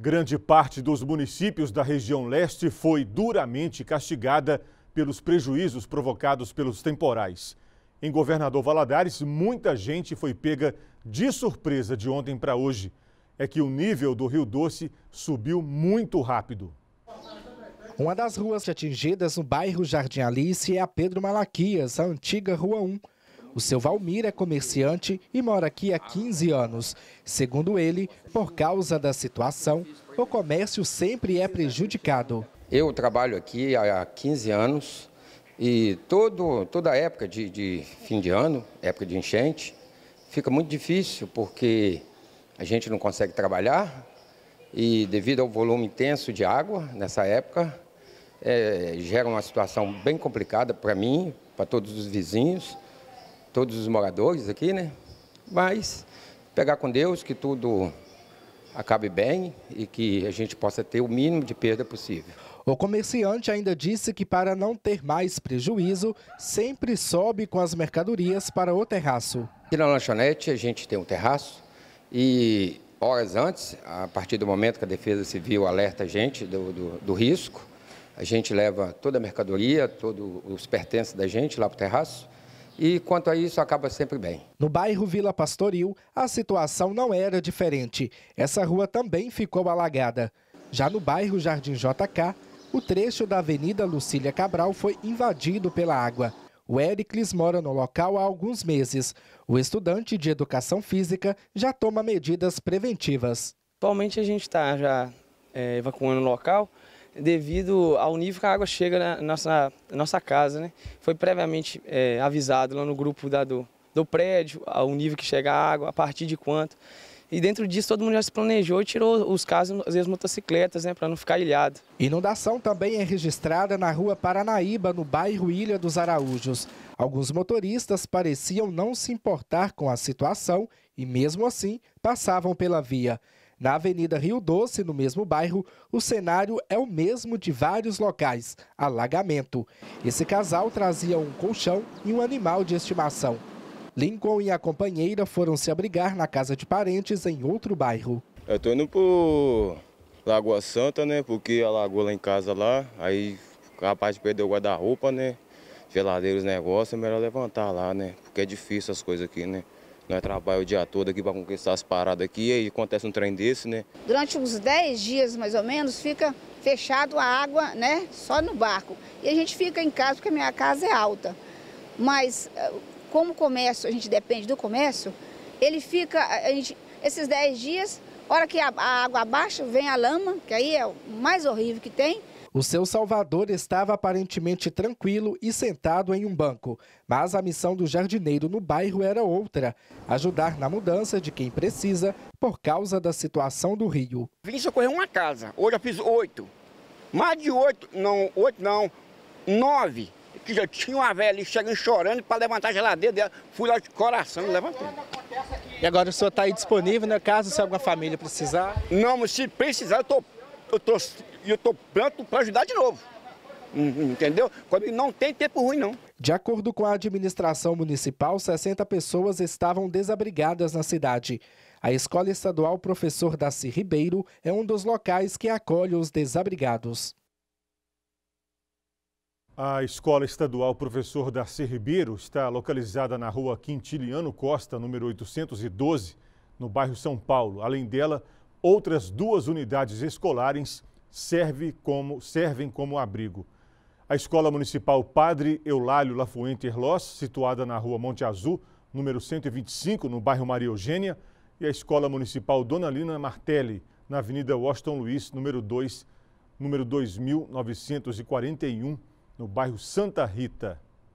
Grande parte dos municípios da região leste foi duramente castigada pelos prejuízos provocados pelos temporais. Em Governador Valadares, muita gente foi pega de surpresa de ontem para hoje. É que o nível do Rio Doce subiu muito rápido. Uma das ruas atingidas no bairro Jardim Alice é a Pedro Malaquias, a antiga Rua 1. O seu Valmir é comerciante e mora aqui há 15 anos. Segundo ele, por causa da situação, o comércio sempre é prejudicado. Eu trabalho aqui há 15 anos e todo, toda época de, de fim de ano, época de enchente, fica muito difícil porque a gente não consegue trabalhar e devido ao volume intenso de água nessa época, é, gera uma situação bem complicada para mim, para todos os vizinhos todos os moradores aqui, né? Mas pegar com Deus que tudo acabe bem e que a gente possa ter o mínimo de perda possível. O comerciante ainda disse que para não ter mais prejuízo, sempre sobe com as mercadorias para o terraço. Aqui na lanchonete a gente tem um terraço e horas antes, a partir do momento que a Defesa Civil alerta a gente do, do, do risco, a gente leva toda a mercadoria, todos os pertences da gente lá para o terraço e quanto a isso acaba sempre bem. No bairro Vila Pastoril, a situação não era diferente. Essa rua também ficou alagada. Já no bairro Jardim JK, o trecho da Avenida Lucília Cabral foi invadido pela água. O Éricles mora no local há alguns meses. O estudante de educação física já toma medidas preventivas. Atualmente a gente está já é, evacuando o local, devido ao nível que a água chega na nossa, na nossa casa. Né? Foi previamente é, avisado lá no grupo da, do, do prédio, o nível que chega a água, a partir de quanto. E dentro disso todo mundo já se planejou e tirou os casos, às vezes motocicletas, né, para não ficar ilhado. Inundação também é registrada na rua Paranaíba, no bairro Ilha dos Araújos. Alguns motoristas pareciam não se importar com a situação e mesmo assim passavam pela via. Na Avenida Rio Doce, no mesmo bairro, o cenário é o mesmo de vários locais, alagamento. Esse casal trazia um colchão e um animal de estimação. Lincoln e a companheira foram se abrigar na casa de parentes em outro bairro. Eu estou indo para Lagoa Santa, né? Porque a lagoa lá em casa lá, aí o rapaz perdeu o guarda-roupa, né? Geladeira, os negócios, é melhor levantar lá, né? Porque é difícil as coisas aqui, né? Nós né, trabalhamos o dia todo aqui para conquistar as paradas aqui e aí acontece um trem desse, né? Durante uns 10 dias, mais ou menos, fica fechado a água, né? Só no barco. E a gente fica em casa porque a minha casa é alta. Mas eh, como o comércio, a gente depende do comércio, ele fica, a gente, esses 10 dias, hora que a, a água abaixa, vem a lama, que aí é o mais horrível que tem, o seu salvador estava aparentemente tranquilo e sentado em um banco, mas a missão do jardineiro no bairro era outra: ajudar na mudança de quem precisa por causa da situação do rio. Vim socorrer uma casa, hoje eu fiz oito. Mais de oito, não, oito não, nove que já tinha uma velha ali chegando chorando para levantar a geladeira dela. Fui lá de coração e levantei. E agora o senhor está aí disponível, né? Caso se alguma família precisar? Não, mas se precisar, eu tô, eu tô e eu estou pronto para ajudar de novo. Uhum, entendeu? Quando não tem tempo ruim, não. De acordo com a administração municipal, 60 pessoas estavam desabrigadas na cidade. A Escola Estadual Professor Daci Ribeiro é um dos locais que acolhe os desabrigados. A Escola Estadual Professor Darcy Ribeiro está localizada na rua Quintiliano Costa, número 812, no bairro São Paulo. Além dela, outras duas unidades escolares serve como, servem como abrigo. A Escola Municipal Padre Eulálio Lafuente Erlós, situada na rua Monte Azul, número 125, no bairro Maria Eugênia, e a Escola Municipal Dona Lina Martelli, na Avenida Washington Luiz, número 2, número 2941, no bairro Santa Rita.